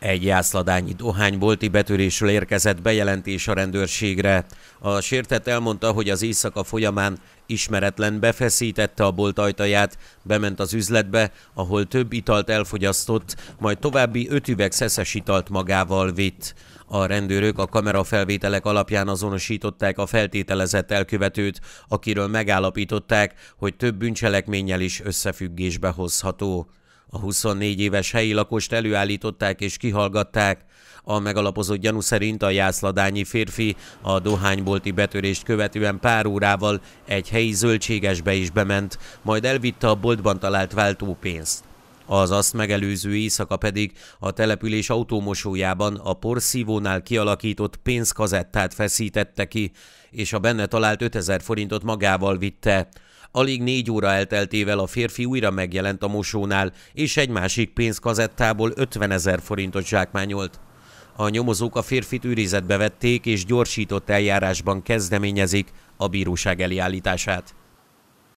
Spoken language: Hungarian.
Egy jászladányi dohánybolti betörésről érkezett bejelentés a rendőrségre. A sértett elmondta, hogy az éjszaka folyamán ismeretlen befeszítette a bolt ajtaját, bement az üzletbe, ahol több italt elfogyasztott, majd további öt üveg szeszes italt magával vitt. A rendőrök a kamerafelvételek alapján azonosították a feltételezett elkövetőt, akiről megállapították, hogy több bűncselekménnyel is összefüggésbe hozható. A 24 éves helyi lakost előállították és kihallgatták. A megalapozott gyanú szerint a jászladányi férfi a dohánybolti betörést követően pár órával egy helyi zöldségesbe is bement, majd elvitte a boltban talált váltópénzt. Az azt megelőző éjszaka pedig a település autómosójában a porszívónál kialakított pénzkazettát feszítette ki, és a benne talált 5000 forintot magával vitte. Alig négy óra elteltével a férfi újra megjelent a mosónál, és egy másik pénzkazettából 50 ezer forintot zsákmányolt. A nyomozók a férfit őrizetbe vették, és gyorsított eljárásban kezdeményezik a bíróság eliállítását.